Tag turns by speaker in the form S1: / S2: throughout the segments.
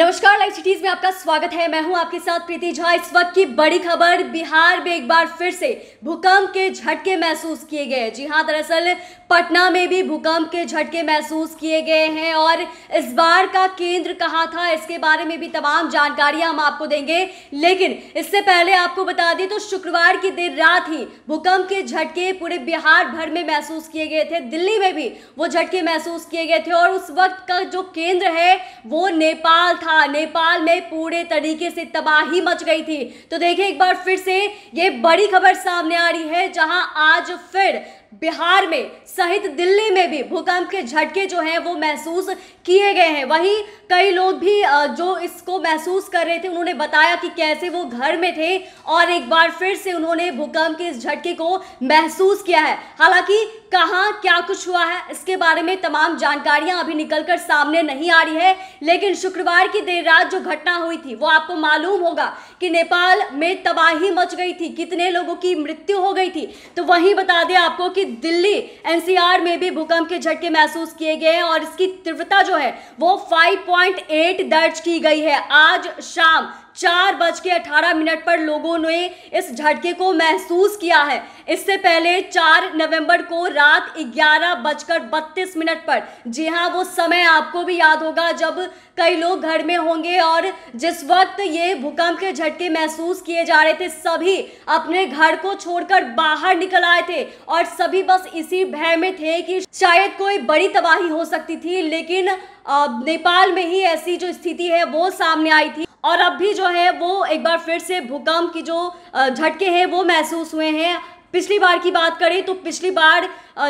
S1: नमस्कार live cities में आपका स्वागत है मैं हूं आपके साथ प्रीति झा इस वक्त की बड़ी खबर बिहार में एक बार फिर से भूकंप के झटके महसूस किए गए जी हां दरअसल पटना में भी भूकंप के झटके महसूस किए गए हैं और इस बार का केंद्र कहाँ था इसके बारे में भी तमाम जानकारियां हम आपको देंगे लेकिन इससे पहले आपको बता दें तो शुक्रवार की देर रात ही भूकंप के झटके पूरे बिहार भर में महसूस किए गए थे दिल्ली में भी वो झटके महसूस किए गए थे और उस वक्त का जो केंद्र है वो नेपाल था था हाँ, नेपाल में पूरे तरीके से तबाही मच गई थी तो देखिए एक बार फिर से ये बड़ी खबर सामने आ रही है जहां आज फिर बिहार में सहित दिल्ली में भी भूकंप के झटके जो हैं वो महसूस किए गए हैं वहीं कई लोग भी जो इसको महसूस कर रहे थे उन्होंने बताया कि कैसे वो घर में थे और एक बार फिर से उन्होंने भूकंप के इस झटके को महसूस किया है हालांकि कहा क्या कुछ हुआ है इसके बारे में तमाम जानकारियां अभी निकलकर सामने नहीं आ रही है लेकिन शुक्रवार की देर रात जो घटना हुई थी वो आपको मालूम होगा कि नेपाल में तबाही मच गई थी कितने लोगों की मृत्यु हो गई थी तो वहीं बता दें आपको कि दिल्ली एनसीआर में भी भूकंप के झटके महसूस किए गए हैं और इसकी तीव्रता जो है वो फाइव दर्ज की गई है आज शाम चार बज के अठारह मिनट पर लोगों ने इस झटके को महसूस किया है इससे पहले चार नवंबर को रात ग्यारह बजकर बत्तीस मिनट पर जी हाँ वो समय आपको भी याद होगा जब कई लोग घर में होंगे और जिस वक्त ये भूकंप के झटके महसूस किए जा रहे थे सभी अपने घर को छोड़कर बाहर निकल आए थे और सभी बस इसी भय में थे कि शायद कोई बड़ी तबाही हो सकती थी लेकिन नेपाल में ही ऐसी जो स्थिति है वो सामने आई थी और अब भी जो है वो एक बार फिर से भूकंप की जो झटके हैं वो महसूस हुए हैं पिछली बार की बात करें तो पिछली बार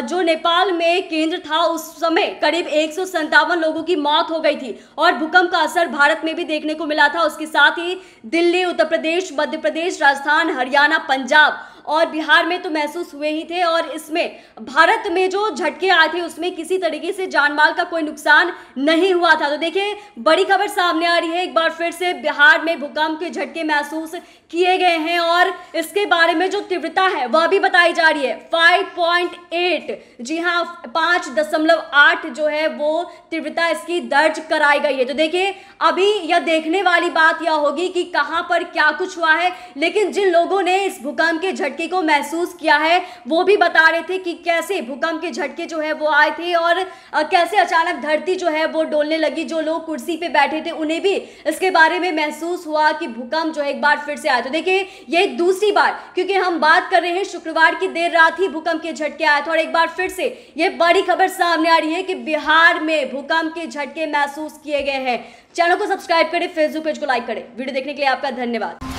S1: जो नेपाल में केंद्र था उस समय करीब एक लोगों की मौत हो गई थी और भूकंप का असर भारत में भी देखने को मिला था उसके साथ ही दिल्ली उत्तर प्रदेश मध्य प्रदेश राजस्थान हरियाणा पंजाब और बिहार में तो महसूस हुए ही थे और इसमें भारत में जो झटके आए थे उसमें किसी तरीके से जानमाल का कोई नुकसान नहीं हुआ था तो देखिए बड़ी खबर सामने आ रही है एक बार फिर से बिहार में भूकंप के झटके महसूस किए गए हैं और इसके बारे में जो तीव्रता है वह भी बताई जा रही है एट जी हाँ पाँच दशमलव आठ जो है वो तीव्रता इसकी दर्ज कराई गई है तो देखिए अभी यह देखने वाली बात यह होगी कि कहाँ पर क्या कुछ हुआ है लेकिन जिन लोगों ने इस भूकंप के झटके को महसूस किया है वो भी बता रहे थे कि कैसे भूकंप के झटके जो है वो आए थे और कैसे अचानक धरती जो है वो डोलने लगी जो लोग कुर्सी पे बैठे थे उन्हें भी इसके बारे में महसूस हुआ कि भूकंप जो है एक बार फिर से आया तो देखिए ये दूसरी बार क्योंकि हम बात कर रहे हैं शुक्रवार की देर रात ही भूकंप के झटके आए थे और एक बार फिर से ये बड़ी खबर सामने आ रही है कि बिहार में भूकंप के झटके महसूस किए गए हैं चैनल को सब्सक्राइब करें फेसबुक पेज को लाइक करें वीडियो देखने के लिए आपका धन्यवाद